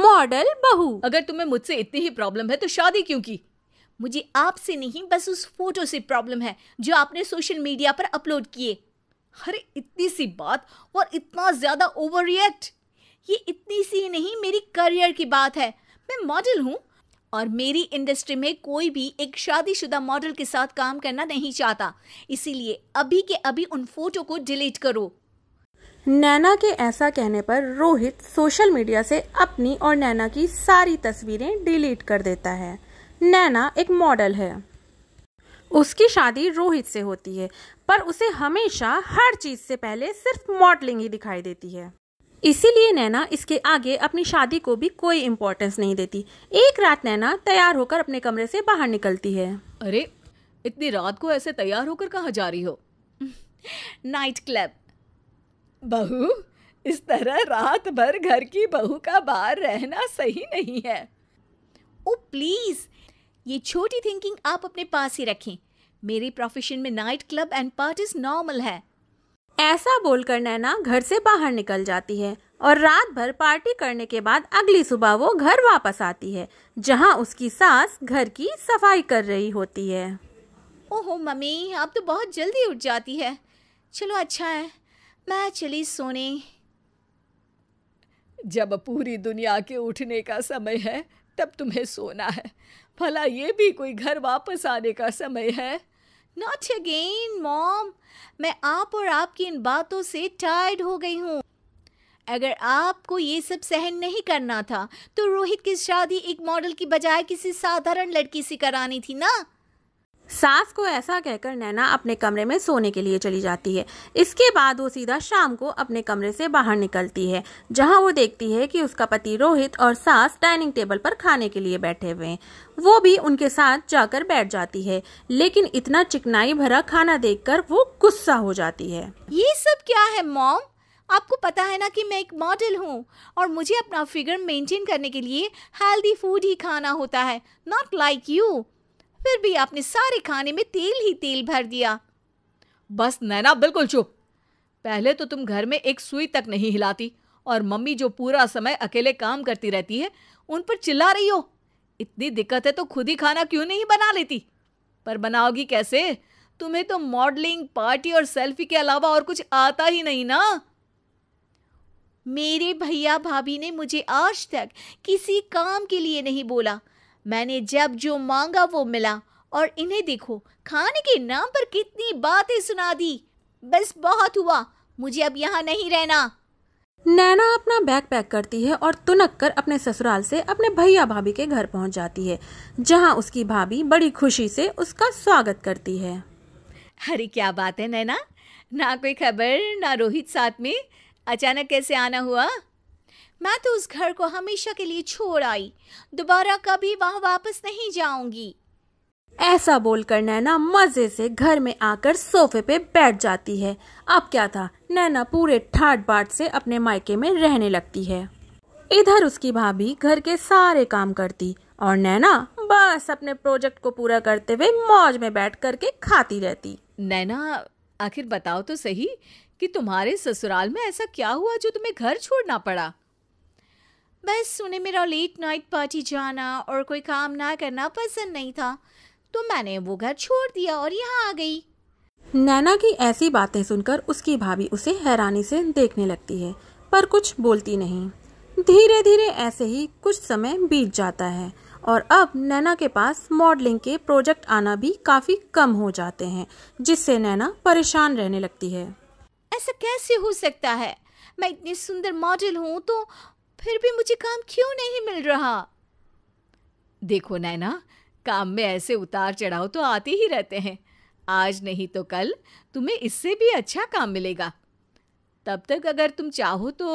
model बहू अगर तुम्हें मुझसे इतनी ही प्रॉब्लम है तो शादी क्यों की मुझे आपसे नहीं बस उस फोटो से प्रॉब्लम है जो आपने सोशल मीडिया पर अपलोड किए अरे इतनी सी बात और इतना ज़्यादा ओवर रिएक्ट ये इतनी सी नहीं मेरी करियर की बात है मैं मॉडल हूँ और मेरी इंडस्ट्री में कोई भी एक शादीशुदा मॉडल के साथ काम करना नहीं चाहता इसीलिए अभी के अभी उन फोटो को डिलीट करो नैना के ऐसा कहने पर रोहित सोशल मीडिया से अपनी और नैना की सारी तस्वीरें डिलीट कर देता है नैना एक मॉडल है उसकी शादी रोहित से होती है पर उसे हमेशा हर चीज़ से पहले सिर्फ मॉडलिंग ही दिखाई देती है इसीलिए नैना इसके आगे अपनी शादी को भी कोई इम्पोर्टेंस नहीं देती एक रात नैना तैयार होकर अपने कमरे से बाहर निकलती है अरे इतनी रात को ऐसे तैयार होकर कहाँ जा रही हो नाइट क्लब बहू इस तरह रात भर घर की बहू का बाहर रहना सही नहीं है ओ oh, प्लीज़ ये छोटी थिंकिंग आप अपने पास ही रखें मेरे प्रोफेशन में night club and parties normal है ऐसा बोलकर नैना घर से बाहर निकल जाती है और रात भर पार्टी करने के बाद अगली सुबह वो घर वापस आती है जहाँ उसकी सास घर की सफाई कर रही होती है ओहो oh, मम्मी आप तो बहुत जल्दी उठ जाती है चलो अच्छा है मैं चली सोने जब पूरी दुनिया के उठने का समय है तब तुम्हें सोना है भला ये भी कोई घर वापस आने का समय है नॉट अगेन मॉम मैं आप और आपकी इन बातों से टायर्ड हो गई हूँ अगर आपको ये सब सहन नहीं करना था तो रोहित की शादी एक मॉडल की बजाय किसी साधारण लड़की से करानी थी ना सास को ऐसा कहकर नैना अपने कमरे में सोने के लिए चली जाती है इसके बाद वो सीधा शाम को अपने कमरे से बाहर निकलती है जहां वो देखती है कि उसका पति रोहित और सास डाइनिंग टेबल पर खाने के लिए बैठे हुए हैं वो भी उनके साथ जाकर बैठ जाती है लेकिन इतना चिकनाई भरा खाना कर वो गुस्सा हो जाती है ये सब क्या है मॉम आपको पता है ना कि मैं एक मॉडल हूँ और मुझे अपना फिगर मेंटेन करने के लिए हेल्दी फूड ही खाना होता है नॉट लाइक यू फिर भी आपने सारे खाने में तेल ही तेल भर दिया बस नैना बिल्कुल चुप पहले तो तुम घर में एक सुई तक नहीं हिलाती और मम्मी जो पूरा समय अकेले काम करती रहती है उन पर चिल्ला रही हो इतनी दिक्कत है तो खुद ही खाना क्यों नहीं बना लेती पर बनाओगी कैसे तुम्हें तो मॉडलिंग पार्टी और सेल्फी के अलावा और कुछ आता ही नहीं ना मेरे भैया भाभी ने मुझे आज तक किसी काम के लिए नहीं बोला मैंने जब जो मांगा वो मिला और इन्हें देखो खाने के नाम पर कितनी बातें सुना दी बस बहुत हुआ मुझे अब यहाँ नहीं रहना नैना अपना बैग पैक करती है और तुनक कर अपने ससुराल से अपने भैया भाभी के घर पहुंच जाती है जहां उसकी भाभी बड़ी खुशी से उसका स्वागत करती है अरे क्या बात है नैना ना कोई खबर ना रोहित साथ में अचानक कैसे आना हुआ मैं तो उस घर को हमेशा के लिए छोड़ आई दोबारा कभी वहाँ वापस नहीं जाऊंगी ऐसा बोलकर नैना मजे से घर में आकर सोफे पे बैठ जाती है अब क्या था नैना पूरे ठाट बाट से अपने मायके में रहने लगती है इधर उसकी भाभी घर के सारे काम करती और नैना बस अपने प्रोजेक्ट को पूरा करते हुए मौज में बैठ करके खाती रहती नैना आखिर बताओ तो सही कि तुम्हारे ससुराल में ऐसा क्या हुआ जो तुम्हें घर छोड़ना पड़ा बस उन्हें मेरा लेट नाइट पार्टी जाना और कोई काम ना करना पसंद नहीं था तो मैंने वो घर छोड़ दिया और यहाँ आ गई नैना की ऐसी बातें सुनकर उसकी भाभी उसे हैरानी से देखने लगती है पर कुछ बोलती नहीं धीरे धीरे ऐसे ही कुछ समय बीत जाता है और अब नैना के पास मॉडलिंग के प्रोजेक्ट आना भी काफ़ी कम हो जाते हैं जिससे नैना परेशान रहने लगती है ऐसा कैसे हो सकता है मैं इतनी सुंदर मॉडल हूँ तो फिर भी मुझे काम क्यों नहीं मिल रहा देखो नैना काम में ऐसे उतार चढ़ाव तो आते ही रहते हैं आज नहीं तो कल तुम्हें इससे भी अच्छा काम मिलेगा तब तक अगर तुम चाहो तो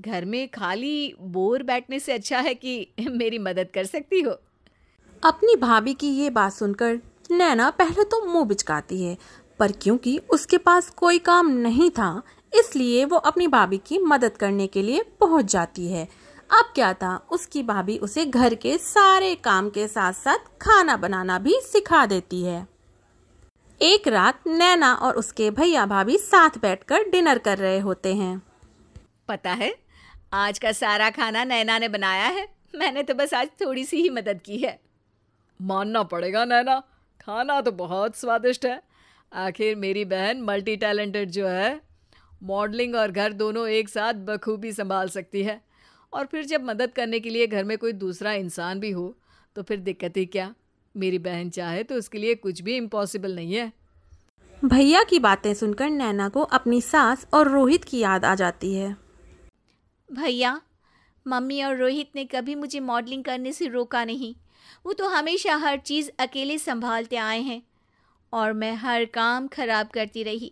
घर में खाली बोर बैठने से अच्छा है कि मेरी मदद कर सकती हो अपनी भाभी की ये बात सुनकर नैना पहले तो मुंह बिचकाती है पर क्योंकि उसके पास कोई काम नहीं था इसलिए वो अपनी भाभी की मदद करने के लिए पहुंच जाती है अब क्या था उसकी भाभी उसे घर के सारे काम के साथ साथ खाना बनाना भी सिखा देती है एक रात नैना और उसके भैया भाभी साथ बैठकर डिनर कर रहे होते हैं पता है आज का सारा खाना नैना ने बनाया है मैंने तो बस आज थोड़ी सी ही मदद की है मानना पड़ेगा नैना खाना तो बहुत स्वादिष्ट है आखिर मेरी बहन मल्टी टैलेंटेड जो है मॉडलिंग और घर दोनों एक साथ बखूबी संभाल सकती है और फिर जब मदद करने के लिए घर में कोई दूसरा इंसान भी हो तो फिर दिक्कत ही क्या मेरी बहन चाहे तो उसके लिए कुछ भी इम्पॉसिबल नहीं है भैया की बातें सुनकर नैना को अपनी सास और रोहित की याद आ जाती है भैया मम्मी और रोहित ने कभी मुझे मॉडलिंग करने से रोका नहीं वो तो हमेशा हर चीज़ अकेले संभालते आए हैं और मैं हर काम खराब करती रही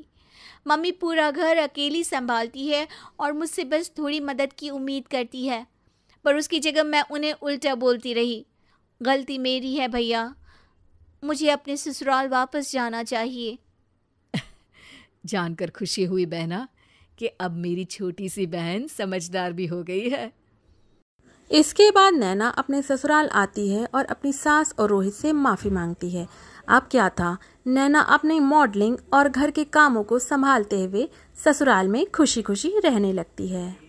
मम्मी पूरा घर अकेली संभालती है और मुझसे बस थोड़ी मदद की उम्मीद करती है पर उसकी जगह मैं उन्हें उल्टा बोलती रही गलती मेरी है भैया मुझे अपने ससुराल वापस जाना चाहिए जानकर खुशी हुई बहना कि अब मेरी छोटी सी बहन समझदार भी हो गई है इसके बाद नैना अपने ससुराल आती है और अपनी सास और रोहित से माफ़ी मांगती है अब क्या था नैना अपने मॉडलिंग और घर के कामों को संभालते हुए ससुराल में खुशी खुशी रहने लगती है